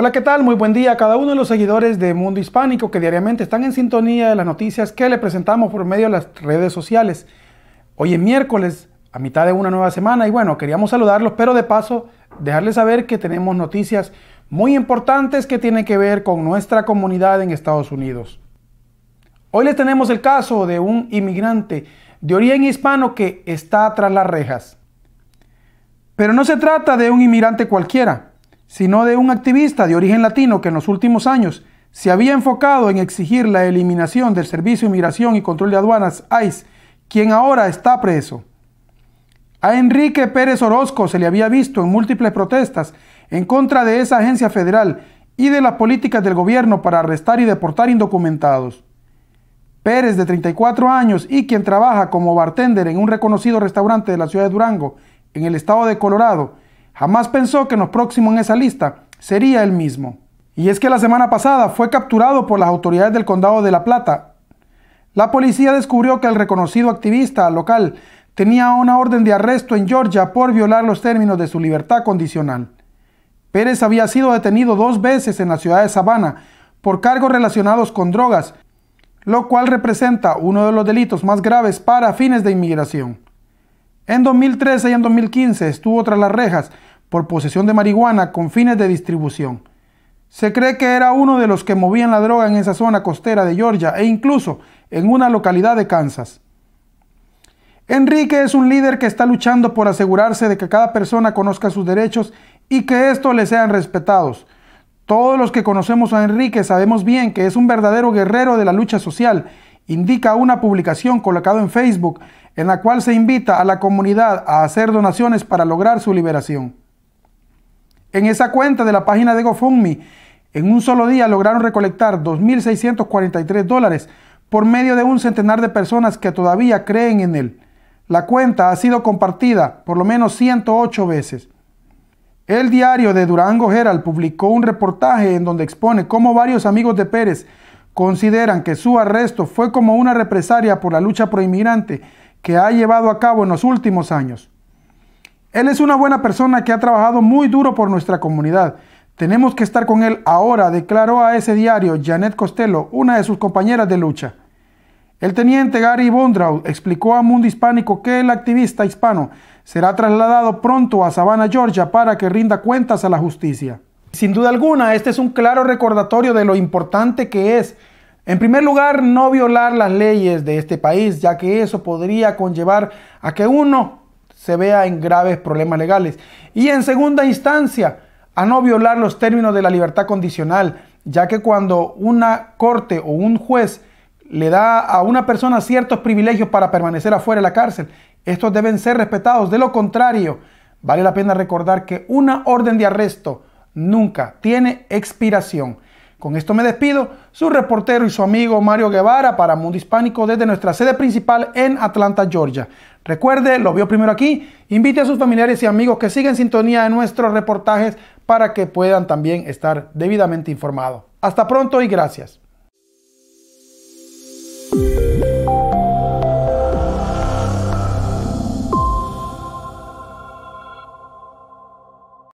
Hola, ¿qué tal? Muy buen día a cada uno de los seguidores de Mundo Hispánico que diariamente están en sintonía de las noticias que le presentamos por medio de las redes sociales. Hoy es miércoles, a mitad de una nueva semana y bueno, queríamos saludarlos, pero de paso dejarles saber que tenemos noticias muy importantes que tienen que ver con nuestra comunidad en Estados Unidos. Hoy les tenemos el caso de un inmigrante de origen hispano que está tras las rejas. Pero no se trata de un inmigrante cualquiera sino de un activista de origen latino que en los últimos años se había enfocado en exigir la eliminación del Servicio de Inmigración y Control de Aduanas, ICE, quien ahora está preso. A Enrique Pérez Orozco se le había visto en múltiples protestas en contra de esa agencia federal y de las políticas del gobierno para arrestar y deportar indocumentados. Pérez, de 34 años y quien trabaja como bartender en un reconocido restaurante de la ciudad de Durango, en el estado de Colorado, Jamás pensó que lo próximo en esa lista sería él mismo. Y es que la semana pasada fue capturado por las autoridades del condado de La Plata. La policía descubrió que el reconocido activista local tenía una orden de arresto en Georgia por violar los términos de su libertad condicional. Pérez había sido detenido dos veces en la ciudad de Savannah por cargos relacionados con drogas, lo cual representa uno de los delitos más graves para fines de inmigración. En 2013 y en 2015 estuvo tras las rejas por posesión de marihuana con fines de distribución. Se cree que era uno de los que movían la droga en esa zona costera de Georgia e incluso en una localidad de Kansas. Enrique es un líder que está luchando por asegurarse de que cada persona conozca sus derechos y que estos le sean respetados. Todos los que conocemos a Enrique sabemos bien que es un verdadero guerrero de la lucha social indica una publicación colocada en Facebook en la cual se invita a la comunidad a hacer donaciones para lograr su liberación. En esa cuenta de la página de GoFundMe, en un solo día lograron recolectar 2.643 dólares por medio de un centenar de personas que todavía creen en él. La cuenta ha sido compartida por lo menos 108 veces. El diario de Durango Herald publicó un reportaje en donde expone cómo varios amigos de Pérez consideran que su arresto fue como una represalia por la lucha proinmigrante que ha llevado a cabo en los últimos años. Él es una buena persona que ha trabajado muy duro por nuestra comunidad. Tenemos que estar con él ahora, declaró a ese diario Janet Costello, una de sus compañeras de lucha. El teniente Gary Bondraud explicó a Mundo Hispánico que el activista hispano será trasladado pronto a Savannah, Georgia, para que rinda cuentas a la justicia. Sin duda alguna, este es un claro recordatorio de lo importante que es, en primer lugar, no violar las leyes de este país, ya que eso podría conllevar a que uno se vea en graves problemas legales. Y en segunda instancia, a no violar los términos de la libertad condicional, ya que cuando una corte o un juez le da a una persona ciertos privilegios para permanecer afuera de la cárcel, estos deben ser respetados. De lo contrario, vale la pena recordar que una orden de arresto nunca tiene expiración. Con esto me despido, su reportero y su amigo Mario Guevara para Mundo Hispánico desde nuestra sede principal en Atlanta, Georgia. Recuerde, lo vio primero aquí, invite a sus familiares y amigos que sigan sintonía de nuestros reportajes para que puedan también estar debidamente informados. Hasta pronto y gracias.